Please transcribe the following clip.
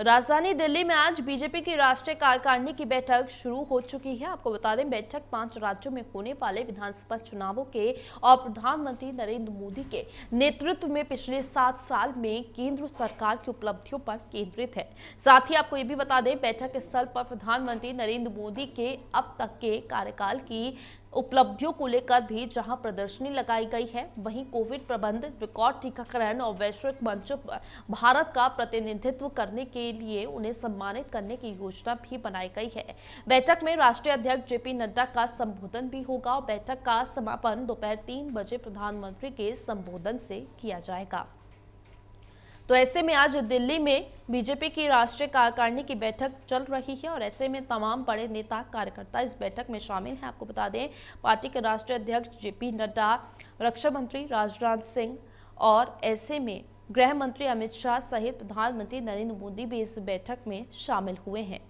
राजधानी दिल्ली में आज बीजेपी की राष्ट्रीय कार्यकारिणी की बैठक शुरू हो चुकी है आपको बता दें बैठक पांच राज्यों में होने वाले विधानसभा चुनावों के और प्रधानमंत्री नरेंद्र मोदी के नेतृत्व में पिछले सात साल में केंद्र सरकार की उपलब्धियों पर केंद्रित है साथ ही आपको ये भी बता दें बैठक स्थल पर प्रधानमंत्री नरेंद्र मोदी के अब तक के कार्यकाल की उपलब्धियों को लेकर भी जहां प्रदर्शनी लगाई गई है वहीं कोविड प्रबंध रिकॉर्ड टीकाकरण और वैश्विक मंचों पर भारत का प्रतिनिधित्व करने के लिए उन्हें सम्मानित करने की योजना भी बनाई गई है बैठक में राष्ट्रीय अध्यक्ष जेपी नड्डा का संबोधन भी होगा और बैठक का समापन दोपहर तीन बजे प्रधानमंत्री के संबोधन से किया जाएगा तो ऐसे में आज दिल्ली में बीजेपी की राष्ट्रीय कार्यकारिणी की बैठक चल रही है और ऐसे में तमाम बड़े नेता कार्यकर्ता इस बैठक में शामिल हैं आपको बता दें पार्टी के राष्ट्रीय अध्यक्ष जे पी नड्डा रक्षा मंत्री राजनाथ सिंह और ऐसे में गृह मंत्री अमित शाह सहित प्रधानमंत्री नरेंद्र मोदी भी इस बैठक में शामिल हुए हैं